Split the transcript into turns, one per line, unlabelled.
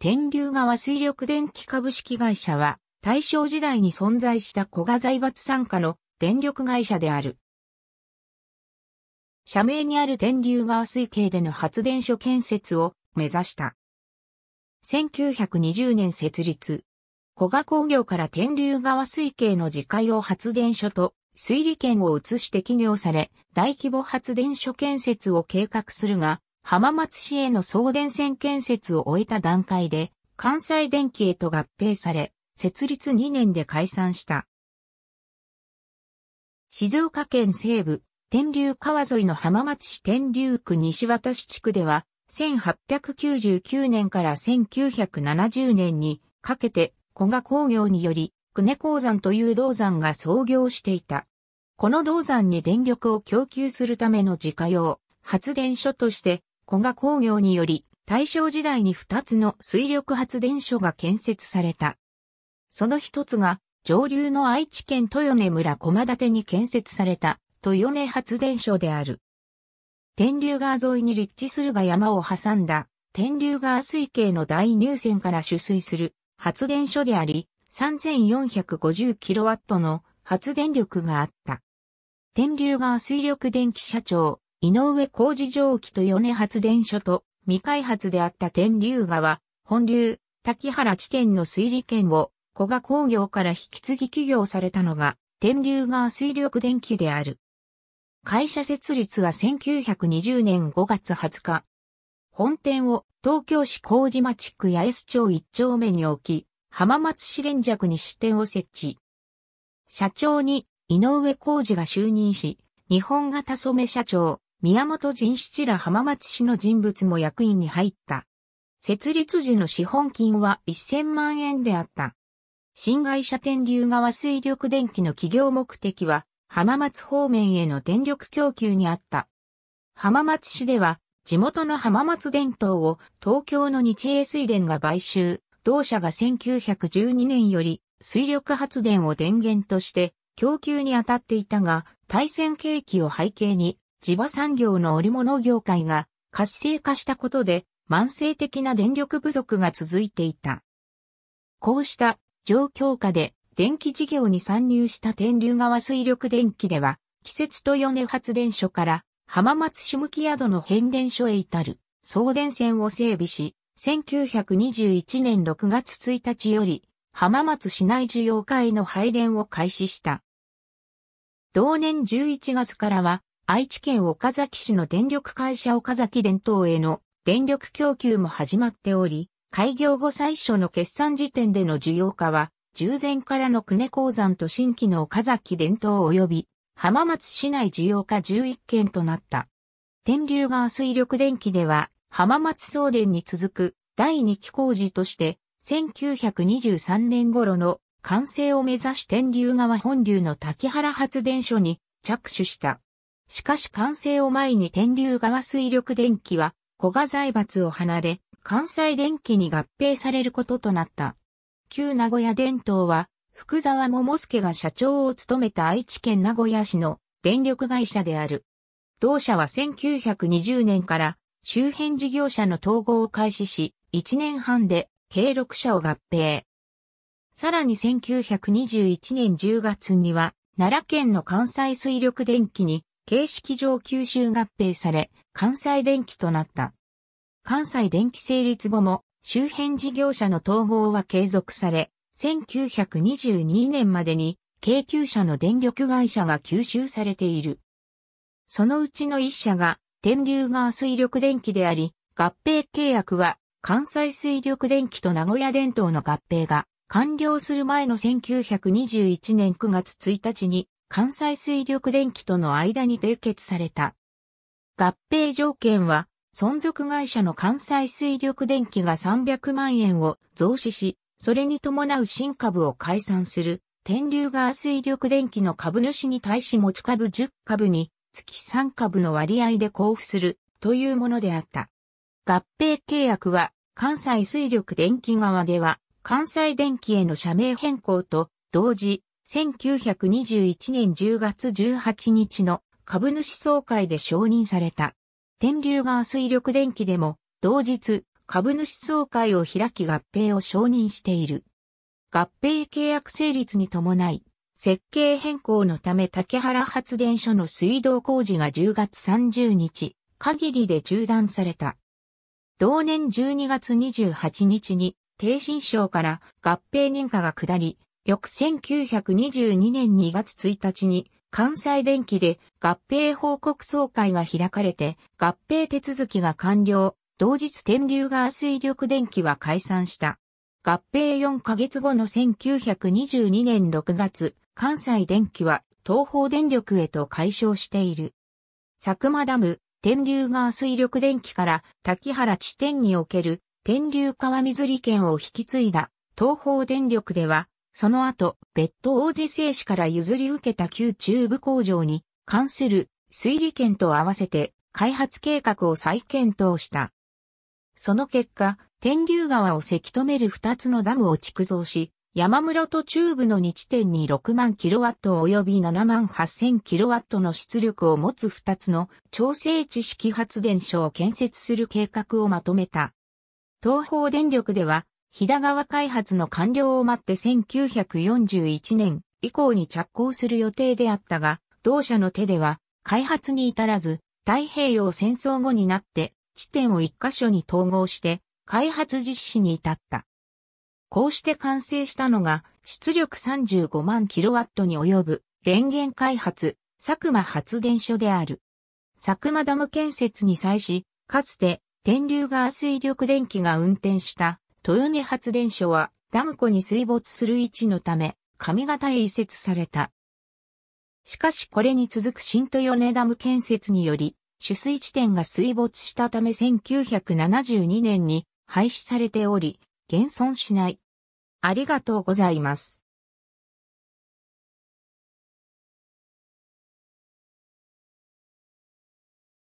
天竜川水力電気株式会社は、大正時代に存在した古賀財閥傘下の電力会社である。社名にある天竜川水系での発電所建設を目指した。1920年設立。古賀工業から天竜川水系の自家用発電所と水利権を移して起業され、大規模発電所建設を計画するが、浜松市への送電線建設を終えた段階で、関西電機へと合併され、設立2年で解散した。静岡県西部、天竜川沿いの浜松市天竜区西渡地区では、1899年から1970年にかけて、古賀工業により、久根鉱山という銅山が創業していた。この銅山に電力を供給するための自家用、発電所として、古賀工業により、大正時代に2つの水力発電所が建設された。その一つが、上流の愛知県豊根村駒立に建設された、豊根発電所である。天竜川沿いに立地するが山を挟んだ、天竜川水系の大入線から取水する発電所であり、3450kW の発電力があった。天竜川水力電気社長、井上工事蒸気と米発電所と未開発であった天竜川、本流、滝原地点の水利権を古賀工業から引き継ぎ企業されたのが天竜川水力電気である。会社設立は1920年5月20日。本店を東京市麹町区八重洲町1丁目に置き、浜松市連弱に支店を設置。社長に井上工事が就任し、日本型染社長、宮本人七ら浜松市の人物も役員に入った。設立時の資本金は1000万円であった。新会社天竜川水力電気の企業目的は、浜松方面への電力供給にあった。浜松市では、地元の浜松電灯を東京の日英水田が買収、同社が1912年より水力発電を電源として供給に当たっていたが、対戦景気を背景に地場産業の織物業界が活性化したことで慢性的な電力不足が続いていた。こうした状況下で電気事業に参入した天竜川水力電気では、季節と米発電所から浜松市向き宿の変電所へ至る送電線を整備し、1921年6月1日より浜松市内需要会の配電を開始した。同年11月からは愛知県岡崎市の電力会社岡崎電灯への電力供給も始まっており、開業後最初の決算時点での需要化は、従前からの久根鉱山と新規の岡崎電灯及び、浜松市内需要化11件となった。天竜川水力電気では、浜松送電に続く第2期工事として、1923年頃の完成を目指し天竜川本流の滝原発電所に着手した。しかし完成を前に天竜川水力電気は、古賀財閥を離れ、関西電気に合併されることとなった。旧名古屋電灯は、福沢桃介が社長を務めた愛知県名古屋市の電力会社である。同社は1920年から周辺事業者の統合を開始し、1年半で計6社を合併。さらに1921年10月には、奈良県の関西水力電気に形式上吸収合併され、関西電気となった。関西電気成立後も、周辺事業者の統合は継続され、1922年までに、京急車の電力会社が吸収されている。そのうちの一社が、天竜川水力電機であり、合併契約は、関西水力電機と名古屋電灯の合併が完了する前の1921年9月1日に関西水力電機との間に締結された。合併条件は、存続会社の関西水力電機が300万円を増資し、それに伴う新株を解散する、天竜川水力電機の株主に対し持ち株10株に、月3株の割合で交付する、というものであった。合併契約は、関西水力電機側では、関西電機への社名変更と、同時、1921年10月18日の株主総会で承認された。天竜川水力電気でも、同日、株主総会を開き合併を承認している。合併契約成立に伴い、設計変更のため竹原発電所の水道工事が10月30日、限りで中断された。同年12月28日に、低新省から合併認可が下り、翌1922年2月1日に関西電機で合併報告総会が開かれて合併手続きが完了。同日天竜川水力電機は解散した。合併4ヶ月後の1922年6月、関西電機は東方電力へと解消している。佐久間ダム、天竜川水力電機から滝原地点における天竜川水利権を引き継いだ東方電力ではその後、別途王子製紙から譲り受けた旧中部工場に関する推理権と合わせて開発計画を再検討した。その結果、天竜川をせき止める2つのダムを築造し、山室と中部の2地点に6万キロワット及び7万8000キロワットの出力を持つ2つの調整地式発電所を建設する計画をまとめた。東方電力では飛騨川開発の完了を待って1941年以降に着工する予定であったが、同社の手では開発に至らず、太平洋戦争後になって地点を一箇所に統合して開発実施に至った。こうして完成したのが出力35万キロワットに及ぶ電源開発、佐久間発電所である。佐久間ダム建設に際し、かつて天竜川水力電気が運転した豊根発電所はダム湖に水没する位置のため、上方へ移設された。しかしこれに続く新豊根ダム建設により、取水地点が水没したため1972年に廃止されており、現存しない。ありがとうございます。